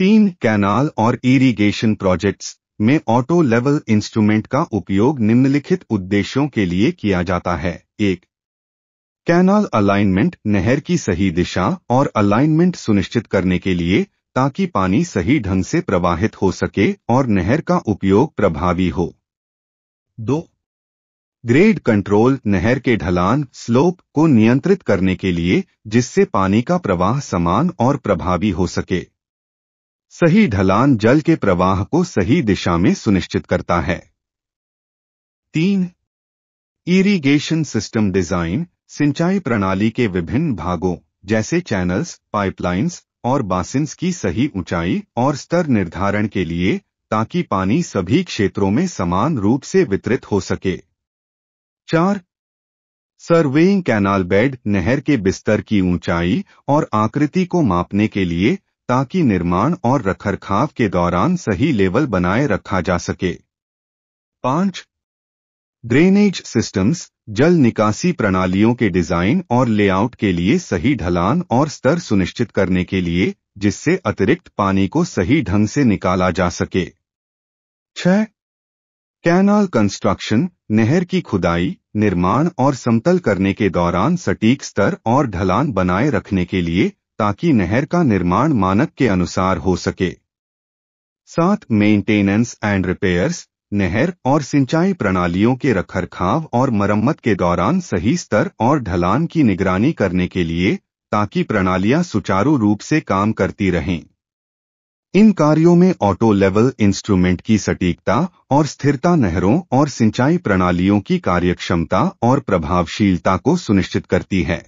तीन कैनाल और irrigation projects में ऑटो लेवल इंस्ट्रूमेंट का उपयोग निम्नलिखित उद्देश्यों के लिए किया जाता है एक कैनाल अलाइनमेंट नहर की सही दिशा और अलाइनमेंट सुनिश्चित करने के लिए ताकि पानी सही ढंग से प्रवाहित हो सके और नहर का उपयोग प्रभावी हो दो ग्रेड कंट्रोल नहर के ढलान स्लोप को नियंत्रित करने के लिए जिससे पानी का प्रवाह समान और प्रभावी हो सके सही ढलान जल के प्रवाह को सही दिशा में सुनिश्चित करता है तीन इरिगेशन सिस्टम डिजाइन सिंचाई प्रणाली के विभिन्न भागों जैसे चैनल्स पाइपलाइंस और बासिंस की सही ऊंचाई और स्तर निर्धारण के लिए ताकि पानी सभी क्षेत्रों में समान रूप से वितरित हो सके चार सर्वेइंग कैनाल बेड नहर के बिस्तर की ऊंचाई और आकृति को मापने के लिए ताकि निर्माण और रखरखाव के दौरान सही लेवल बनाए रखा जा सके पांच ड्रेनेज सिस्टम्स जल निकासी प्रणालियों के डिजाइन और लेआउट के लिए सही ढलान और स्तर सुनिश्चित करने के लिए जिससे अतिरिक्त पानी को सही ढंग से निकाला जा सके छह कैनाल कंस्ट्रक्शन नहर की खुदाई निर्माण और समतल करने के दौरान सटीक स्तर और ढलान बनाए रखने के लिए ताकि नहर का निर्माण मानक के अनुसार हो सके साथ मेंटेनेंस एंड रिपेयर्स नहर और सिंचाई प्रणालियों के रखरखाव और मरम्मत के दौरान सही स्तर और ढलान की निगरानी करने के लिए ताकि प्रणालियां सुचारू रूप से काम करती रहें इन कार्यों में ऑटो लेवल इंस्ट्रूमेंट की सटीकता और स्थिरता नहरों और सिंचाई प्रणालियों की कार्यक्षमता और प्रभावशीलता को सुनिश्चित करती है